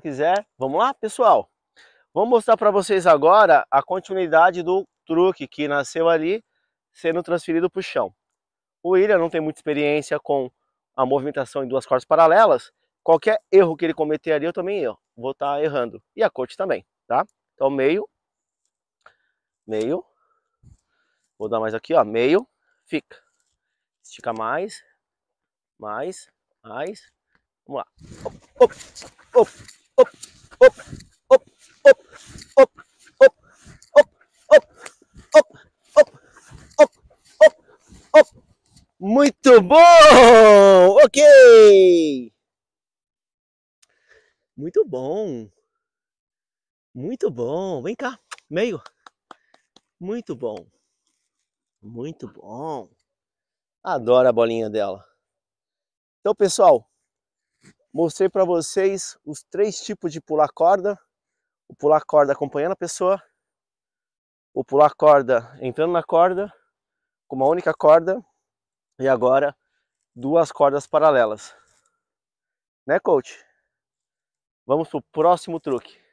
quiser. Vamos lá, pessoal? Vou mostrar para vocês agora a continuidade do truque que nasceu ali, sendo transferido para o chão. O William não tem muita experiência com a movimentação em duas cordas paralelas. Qualquer erro que ele cometer ali, eu também erro. vou estar tá errando. E a corte também, tá? Então, meio, meio. Vou dar mais aqui, ó, meio, fica. Estica mais, mais, mais. Vamos lá. Muito bom! Ok! Muito bom! Muito bom! Vem cá, meio! Muito bom! Muito bom! Adoro a bolinha dela! Então, pessoal, mostrei para vocês os três tipos de pular corda. O pular corda acompanhando a pessoa, o pular corda entrando na corda, com uma única corda e agora duas cordas paralelas. Né, coach? Vamos pro próximo truque.